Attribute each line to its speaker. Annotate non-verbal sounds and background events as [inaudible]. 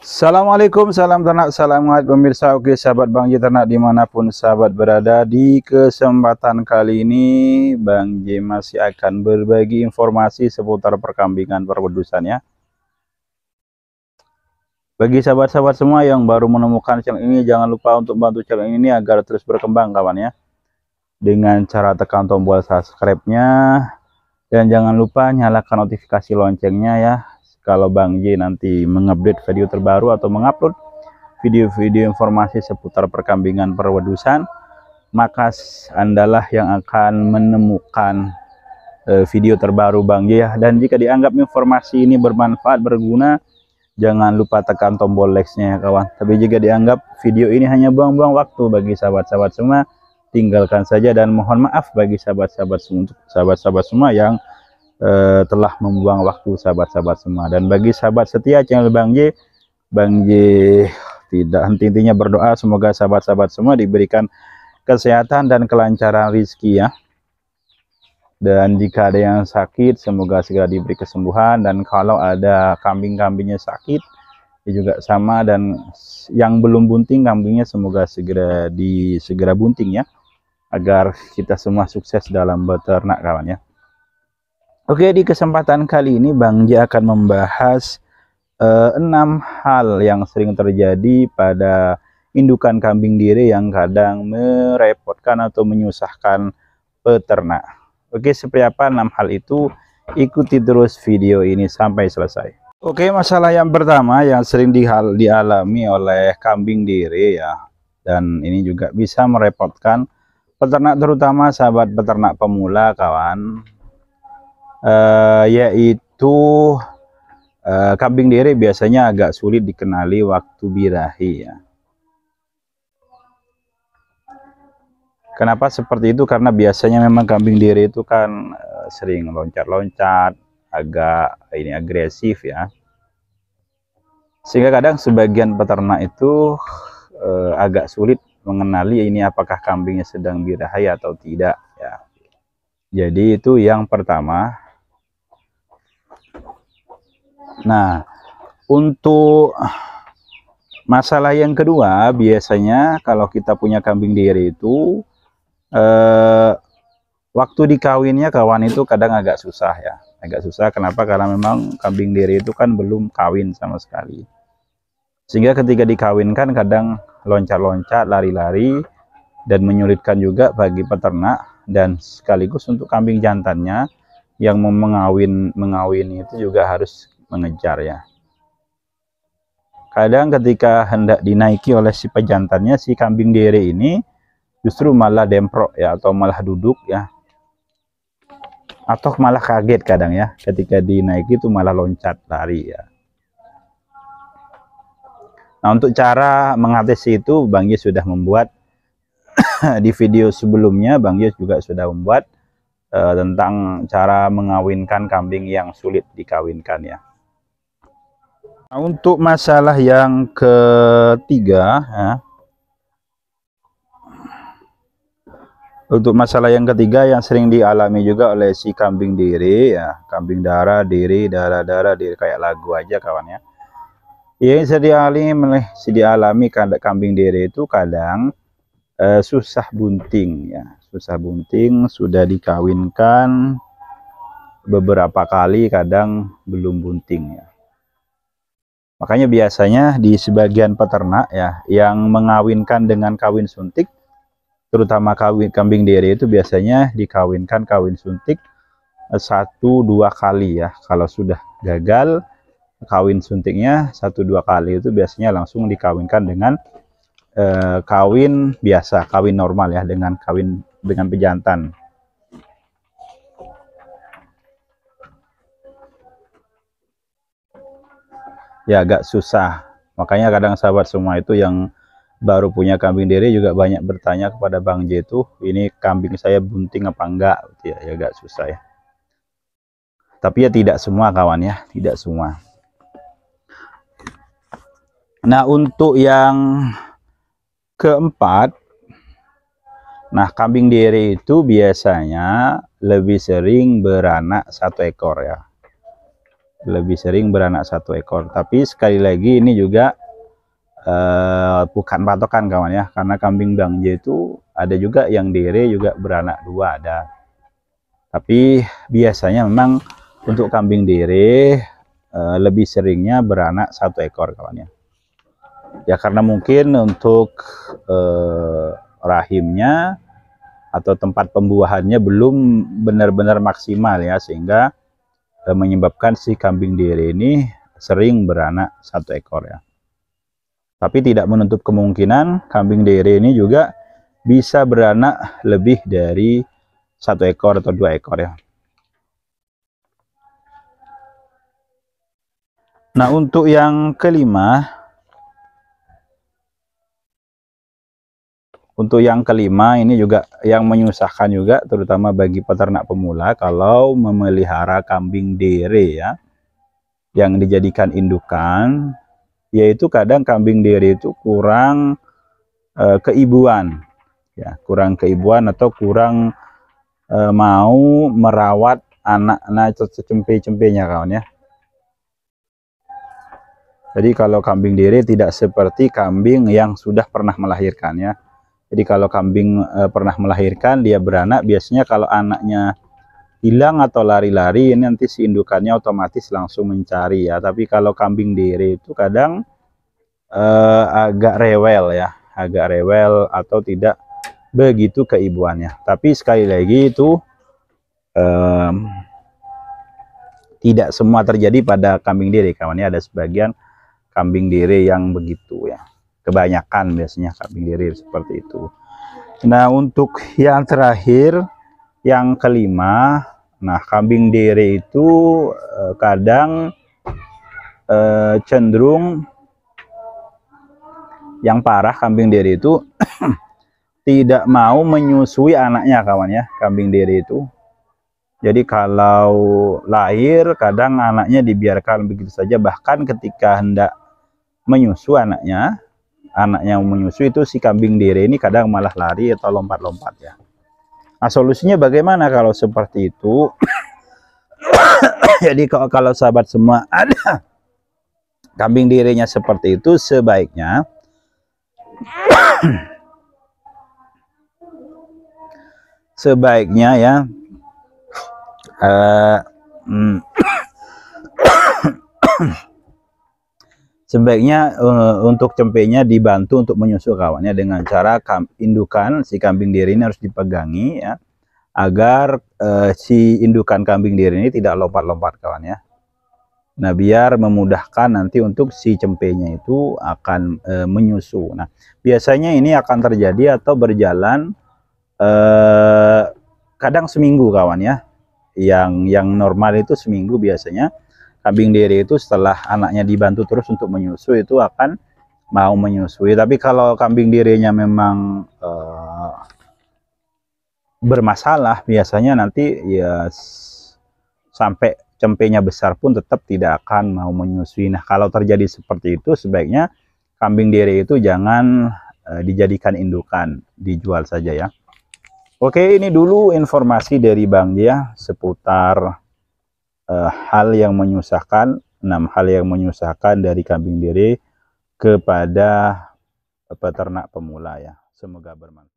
Speaker 1: Assalamualaikum, salam ternak, salam hangat pemirsa. Oke, sahabat Bang J ternak dimanapun sahabat berada. Di kesempatan kali ini, Bang J masih akan berbagi informasi seputar perkambingan ya. Bagi sahabat-sahabat semua yang baru menemukan channel ini, jangan lupa untuk bantu channel ini agar terus berkembang kawan ya. Dengan cara tekan tombol subscribe-nya. Dan jangan lupa nyalakan notifikasi loncengnya ya, kalau Bang J nanti mengupdate video terbaru atau mengupload video-video informasi seputar perkambingan perwedusan maka andalah yang akan menemukan eh, video terbaru Bang J ya dan jika dianggap informasi ini bermanfaat berguna jangan lupa tekan tombol like nya ya kawan tapi jika dianggap video ini hanya buang-buang waktu bagi sahabat-sahabat semua tinggalkan saja dan mohon maaf bagi sahabat-sahabat untuk sahabat-sahabat semua yang uh, telah membuang waktu sahabat-sahabat semua dan bagi sahabat setia channel Bang J Bang J tidak henti-hentinya berdoa semoga sahabat-sahabat semua diberikan kesehatan dan kelancaran rizki ya dan jika ada yang sakit semoga segera diberi kesembuhan dan kalau ada kambing-kambingnya sakit ya juga sama dan yang belum bunting kambingnya semoga segera di segera bunting ya agar kita semua sukses dalam beternak kawan ya Oke, di kesempatan kali ini Bang J akan membahas eh, enam hal yang sering terjadi pada indukan kambing diri yang kadang merepotkan atau menyusahkan peternak. Oke, seperti apa enam hal itu? Ikuti terus video ini sampai selesai. Oke, masalah yang pertama yang sering dihal dialami oleh kambing diri ya. Dan ini juga bisa merepotkan peternak terutama sahabat peternak pemula kawan uh, yaitu uh, kambing diri biasanya agak sulit dikenali waktu birahi ya. Kenapa seperti itu? Karena biasanya memang kambing diri itu kan eh, sering loncat-loncat, agak ini agresif ya. Sehingga kadang sebagian peternak itu eh, agak sulit mengenali ini apakah kambingnya sedang birahi atau tidak ya. Jadi itu yang pertama. Nah, untuk masalah yang kedua, biasanya kalau kita punya kambing diri itu eh, waktu dikawinnya kawan itu kadang agak susah ya. Agak susah kenapa? Karena memang kambing diri itu kan belum kawin sama sekali. Sehingga ketika dikawinkan kadang loncat-loncat, lari-lari dan menyulitkan juga bagi peternak dan sekaligus untuk kambing jantannya yang mau mengawin mengawin itu juga harus mengejar ya. Kadang ketika hendak dinaiki oleh si pejantannya si kambing dere ini justru malah demprok ya atau malah duduk ya. Atau malah kaget kadang ya ketika dinaiki itu malah loncat lari ya. Nah, untuk cara mengatasi itu Bang Yus sudah membuat [coughs] di video sebelumnya Bang Yus juga sudah membuat uh, tentang cara mengawinkan kambing yang sulit dikawinkan ya. Nah, untuk masalah yang ketiga ya. untuk masalah yang ketiga yang sering dialami juga oleh si kambing diri ya kambing darah diri darah-darah diri kayak lagu aja kawan kawannya iya, yang sering dialami oleh si dialami kambing diri itu kadang eh, susah bunting ya susah bunting sudah dikawinkan beberapa kali kadang belum bunting ya Makanya biasanya di sebagian peternak ya yang mengawinkan dengan kawin suntik, terutama kawin kambing dere itu biasanya dikawinkan kawin suntik eh, satu dua kali ya. Kalau sudah gagal kawin suntiknya satu dua kali itu biasanya langsung dikawinkan dengan eh, kawin biasa, kawin normal ya dengan kawin dengan pejantan. ya agak susah makanya kadang sahabat semua itu yang baru punya kambing diri juga banyak bertanya kepada Bang J itu ini kambing saya bunting apa enggak gitu ya, ya agak susah ya tapi ya tidak semua kawan ya tidak semua nah untuk yang keempat nah kambing diri itu biasanya lebih sering beranak satu ekor ya lebih sering beranak satu ekor tapi sekali lagi ini juga uh, bukan patokan kawan ya karena kambing bangje itu ada juga yang dire juga beranak dua ada tapi biasanya memang untuk kambing dire uh, eh, lebih seringnya beranak satu ekor kawan ya ya karena mungkin untuk uh, rahimnya atau tempat pembuahannya belum benar-benar maksimal ya sehingga Eh, menyebabkan si kambing diri ini sering beranak satu ekor ya. Tapi tidak menutup kemungkinan kambing diri ini juga bisa beranak lebih dari satu ekor atau dua ekor ya. Nah untuk yang kelima Untuk yang kelima ini juga yang menyusahkan juga terutama bagi peternak pemula kalau memelihara kambing dere ya yang dijadikan indukan yaitu kadang kambing dere itu kurang e, keibuan ya kurang keibuan atau kurang e, mau merawat anak-anak nah, cempe cempenya kawan ya jadi kalau kambing dere tidak seperti kambing yang sudah pernah melahirkan ya jadi kalau kambing e, pernah melahirkan dia beranak biasanya kalau anaknya hilang atau lari-lari ini nanti si indukannya otomatis langsung mencari ya. Tapi kalau kambing diri itu kadang e, agak rewel ya, agak rewel atau tidak begitu keibuannya. Tapi sekali lagi itu e, tidak semua terjadi pada kambing kawan kawannya ada sebagian kambing diri yang begitu ya kebanyakan biasanya kambing diri seperti itu nah untuk yang terakhir yang kelima nah kambing diri itu eh, kadang eh, cenderung yang parah kambing diri itu [clears throat] tidak mau menyusui anaknya kawan ya kambing diri itu jadi kalau lahir kadang anaknya dibiarkan begitu saja bahkan ketika hendak menyusui anaknya anak yang menyusui itu si kambing dire ini kadang malah lari atau lompat-lompat ya. Nah, solusinya bagaimana kalau seperti itu? [coughs] Jadi kalau sahabat semua ada kambing dirinya seperti itu sebaiknya [coughs] sebaiknya ya uh, mm, [coughs] sebaiknya uh, untuk cempenya dibantu untuk menyusu kawannya dengan cara indukan si kambing diri ini harus dipegangi ya agar uh, si indukan kambing diri ini tidak lompat-lompat kawan ya nah biar memudahkan nanti untuk si cempenya itu akan e, eh, menyusu nah biasanya ini akan terjadi atau berjalan kadang seminggu kawan ya yang yang normal itu seminggu biasanya kambing diri itu setelah anaknya dibantu terus untuk menyusui itu akan mau menyusui tapi kalau kambing dirinya memang uh, bermasalah biasanya nanti ya sampai cempenya besar pun tetap tidak akan mau menyusui nah kalau terjadi seperti itu sebaiknya kambing diri itu jangan uh, dijadikan indukan dijual saja ya Oke ini dulu informasi dari Bang Dia seputar Eh, hal yang menyusahkan, enam hal yang menyusahkan dari kambing diri kepada peternak pemula ya. Semoga bermanfaat.